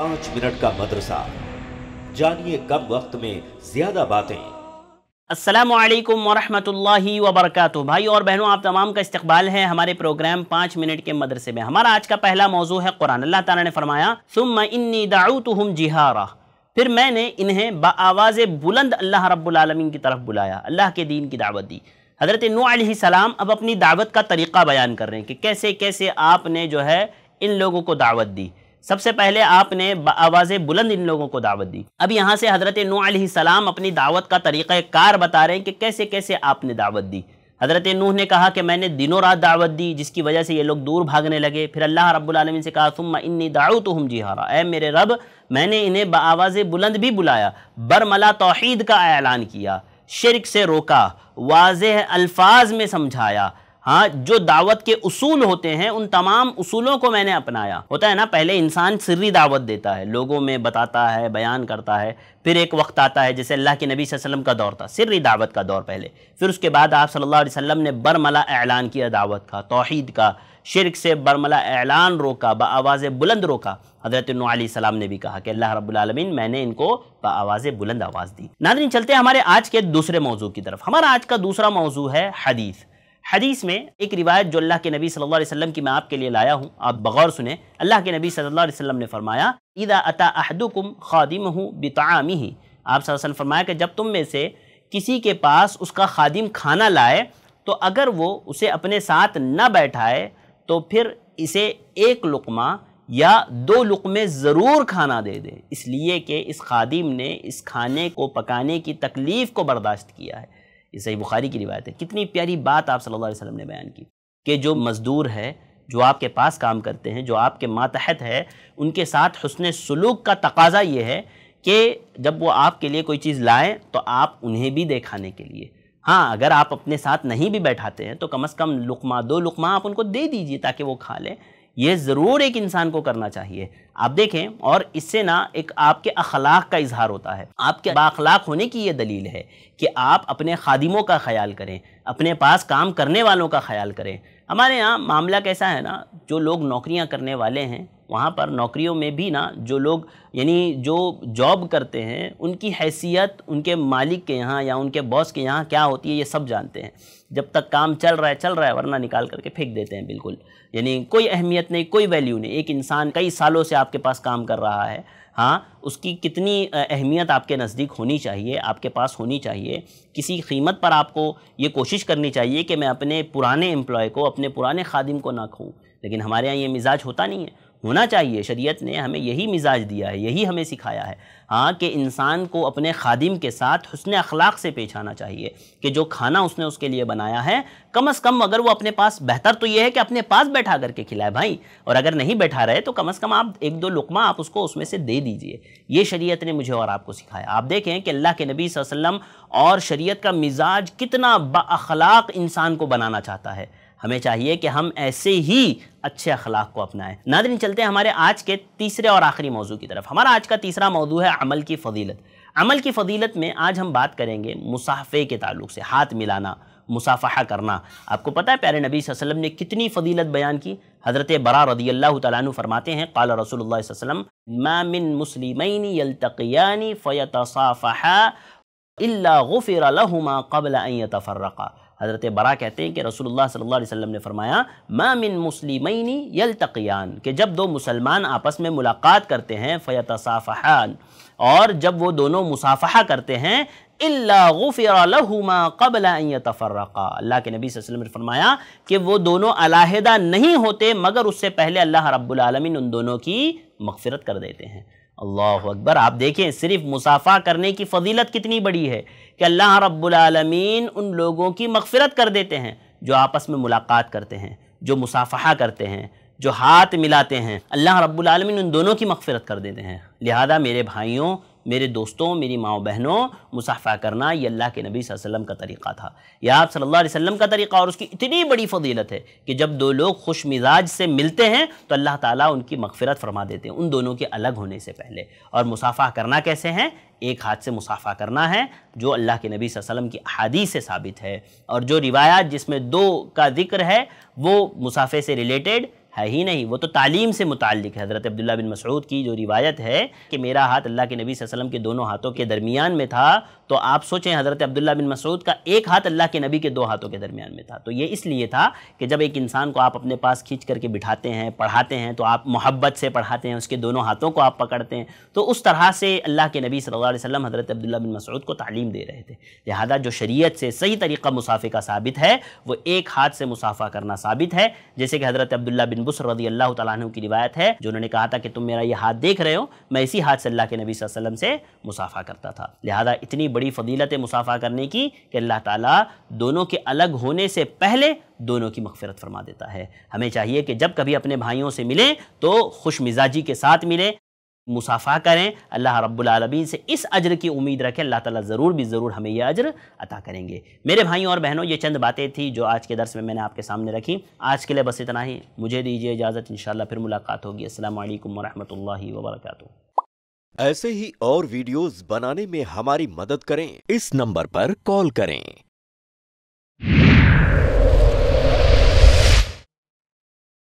पांच मिनट का मदरसा जानिए कम वक्त में ज्यादा बातें असलम वरहमतुल्लाहि वबरकatuh भाई और बहनों आप तमाम का इस्तकबाल है हमारे प्रोग्राम पाँच मिनट के मदरसे में हमारा आज का पहला मौजू है कुरान अल्लाह ताला ने फरमाया सुम इन्नी दाऊतुहुम जिहारा फिर मैंने इन्हें बआवाज़ बुलंद अल्लाह रब्बुलआलमीन की तरफ बुलाया अल्लाह के दीन की दावत दी हज़रत नू सलाम अब अपनी दावत का तरीक़ा बयान कर रहे हैं कि कैसे कैसे आपने जो है इन लोगों को दावत दी सबसे पहले आपने आवाज़ बुलंद इन लोगों को दावत दी अब यहाँ से हज़रत नू सलाम अपनी दावत का तरीक़ कार बता रहे हैं कि कैसे कैसे आपने दावत दी हज़रत नूह ने कहा कि मैंने दिनों रात दावत दी जिसकी वजह से ये लोग दूर भागने लगे फिर अल्लाह रब्बुलमीन से कहा सुम्मा इन्नी दाऊ तो हम जी हारा ए मेरे रब मैंने इन्हें आवाज़ बुलंद भी बुलाया बरमला तोहद का ऐलान किया शिरक से रोका वाज अल्फाज में समझाया हाँ जो दावत के उसूल होते हैं उन तमाम उसूलों को मैंने अपनाया होता है ना पहले इंसान सिर्री दावत देता है लोगों में बताता है बयान करता है फिर एक वक्त आता है जैसे अल्लाह के नबी वसल्लम का दौर था सिर्री दावत का दौर पहले फिर उसके बाद आप सल्लल्लाहु अलैहि वसल्लम ने बरमला ऐलान किया दावत का तोहद का शिरक से बरमला ऐलान रोका ब आवाज़ बुलंद रोका हज़रत सलाम ने भी कहा कि अल्लाह रबालमीन मैंने इनको ब आवाज़ बुलंद आवाज़ दी नादिन चलते हमारे आज के दूसरे मौजू की तरफ हमारा आज का दूसरा मौजू है हदीफ़ हदीस में एक रिवायत जो अल्लाह के नबी सल्लल्लाहु अलैहि वसल्लम की मैं आपके लिए लाया हूँ आप बगौर सुने अल्लाह के नबी सल्लल्लाहु अलैहि वसल्लम ने फरमाया इदा अता अहदुकुम खादिम हूँ बितामी ही आप वसल्लम फरमाया कि जब तुम में से किसी के पास उसका खादिम खाना लाए तो अगर वो उसे अपने साथ न बैठाए तो फिर इसे एक लुकमा या दो लुकमे ज़रूर खाना दे दें इसलिए कि इस खादिम ने इस खाने को पकाने की तकलीफ़ को बर्दाश्त किया है ये सही बुखारी की रिवायत है कितनी प्यारी बात आप सल्लल्लाहु अलैहि वसल्लम ने बयान की कि जो मज़दूर है जो आपके पास काम करते हैं जो आपके मातहत है उनके साथ हसन सलूक का तकाजा ये है कि जब वो आपके लिए कोई चीज़ लाएँ तो आप उन्हें भी देखाने के लिए हाँ अगर आप अपने साथ नहीं भी बैठाते हैं तो कम अज़ कम लुकमा दो लुकमा आप उनको दे दीजिए ताकि वो खा लें ये ज़रूर एक इंसान को करना चाहिए आप देखें और इससे ना एक आपके अखलाक का इजहार होता है आपके बाखलाक होने की ये दलील है कि आप अपने खादिमों का ख्याल करें अपने पास काम करने वालों का ख्याल करें हमारे यहाँ मामला कैसा है ना जो लोग नौकरियाँ करने वाले हैं वहाँ पर नौकरियों में भी ना जो लोग यानी जो जॉब करते हैं उनकी हैसियत उनके मालिक के यहाँ या उनके बॉस के यहाँ क्या होती है ये सब जानते हैं जब तक काम चल रहा है चल रहा है वरना निकाल करके फेंक देते हैं बिल्कुल यानी कोई अहमियत नहीं कोई वैल्यू नहीं एक इंसान कई सालों से आपके पास काम कर रहा है हाँ उसकी कितनी अहमियत आपके नज़दीक होनी चाहिए आपके पास होनी चाहिए किसी कीमत पर आपको ये कोशिश करनी चाहिए कि मैं अपने पुराने एम्प्लॉय को अपने पुराने खादिम को ना खोऊँ लेकिन हमारे यहाँ ये मिजाज होता नहीं है होना चाहिए शरीयत ने हमें यही मिजाज दिया है यही हमें सिखाया है हाँ कि इंसान को अपने खादिम के साथ हसन अखलाक से पेश आना चाहिए कि जो खाना उसने उसके लिए बनाया है कम अज़ कम अगर वो अपने पास बेहतर तो ये है कि अपने पास बैठा करके खिलाए भाई और अगर नहीं बैठा रहे तो कम अज़ कम आप एक दो लुकमा आप उसको उसमें से दे दीजिए ये शरीयत ने मुझे और आपको सिखाया आप देखें कि अल्लाह के नबी वसम और शरीयत का मिजाज कितना बाखलाक इंसान को बनाना चाहता है हमें चाहिए कि हम ऐसे ही अच्छे अखलाक को अपनाएं नादिन चलते हैं हमारे आज के तीसरे और आखिरी मौजू की तरफ हमारा आज का तीसरा मौजू है अमल की फजीलत अमल की फजीलत में आज हम बात करेंगे मुसाफे के ताल्लुक से हाथ मिलाना मुसाफ़ा करना आपको पता है प्यारे नबी वसल्लम ने कितनी फजीलत बयान की हज़रत बरा रदी अल्लाह तु फरमाते हैं काला रसोल वसम मामिन फ़ैत साफ़ा इल्ला गुफ़िर लहुमा कबल तफ़र्रक़ा हज़रत बरा कहते हैं कि रसूलुल्लाह सल्लल्लाहु अलैहि वसल्लम ने फरमाया मामिन यल यलतकियान कि जब दो मुसलमान आपस में मुलाकात करते हैं फ़यतसाफ़हान और जब वो दोनों मुसाफहा करते हैं इल्लाफ़िरमा कबल तफ़र्रक़ा अल्लाह के नबी वसल्लम ने फरमाया कि वो दोनों अलाहदा नहीं होते मगर उससे पहले अल्लाह रब्बुल रबालमीन उन दोनों की मगफ़रत कर देते हैं अल्लाह अकबर आप देखें सिर्फ मुसाफ़ा करने की फजीलत कितनी बड़ी है कि अल्लाह रब्बुलमीन उन लोगों की मगफ़रत कर देते हैं जो आपस में मुलाकात करते हैं जो मुसाफ़ा करते हैं जो हाथ मिलाते हैं अल्लाह रब्बुलमीन उन दोनों की मगफ़रत कर देते हैं लिहाजा मेरे भाइयों मेरे दोस्तों मेरी माओ बहनों मुसाफ़ा करना ये अल्लाह के नबी वसल्लम का तरीक़ा था यह आप सल्लल्लाहु अलैहि वसल्लम का तरीक़ा और उसकी इतनी बड़ी फजीलत है कि जब दो लोग खुश मिजाज से मिलते हैं तो अल्लाह ताला उनकी मगफरत फरमा देते हैं उन दोनों के अलग होने से पहले और मुसाफ़ा करना कैसे हैं एक हाथ से मुसाफ़ा करना है जो अल्लाह के नबी वसल्लम की अहादी से साबित है और जो रिवायात जिसमें दो का जिक्र है वो मुसाफ़े से रिलेटेड है ही नहीं वो तो तालीम से मुतक है हज़रत अब्दुल्ला बिन मसरूद की जो रिवायत है कि मेरा हाथ अल्लाह के नबी वसल्लम के दोनों हाथों के दरमियान में था तो आप सोचें हज़रत अब्दुल्ला बिन मसरूद का एक हाथ अल्लाह के नबी के दो हाथों के दरमियान में था तो ये इसलिए था कि जब एक इंसान को आप अपने पास खींच करके बिठाते हैं पढ़ाते हैं तो आप मोहब्बत से पढ़ाते हैं उसके दोनों हाथों को आप पकड़ते हैं तो उस तरह से अल्लाह के नबी सल्लल्लाहु हज़रत अब्दुल्ला बिन मसरूद को तालीम दे रहे थे लिहाजा जो शरीय से सही तरीक़ा मुसाफे का साबित है वो एक हाथ से मुसाफा करना साबित है जैसे कि हज़रत अब्दुल्ला बिन बिन बुस रदी अल्लाह तु की रिवायत है जो उन्होंने कहा था कि तुम मेरा ये हाथ देख रहे हो मैं इसी हाथ से अल्लाह के नबी वसल्लम से मुसाफ़ा करता था लिहाजा इतनी बड़ी फजीलत है मुसाफ़ा करने की कि अल्लाह ताला दोनों के अलग होने से पहले दोनों की मगफरत फरमा देता है हमें चाहिए कि जब कभी अपने भाइयों से मिलें तो खुश मिजाजी के साथ मिलें मुसाफा करें अल्लाह रब्बुलमीन से इस अजर की उम्मीद रखें अल्लाह ताला ज़रूर भी ज़रूर हमें यह अजर अता करेंगे मेरे भाइयों और बहनों ये चंद बातें थी जो आज के दर्स में मैंने आपके सामने रखी आज के लिए बस इतना ही मुझे दीजिए इजाज़त इन फिर मुलाकात होगी असल वरहमल वबरक ऐसे ही और वीडियोस बनाने में हमारी मदद करें इस नंबर पर कॉल करें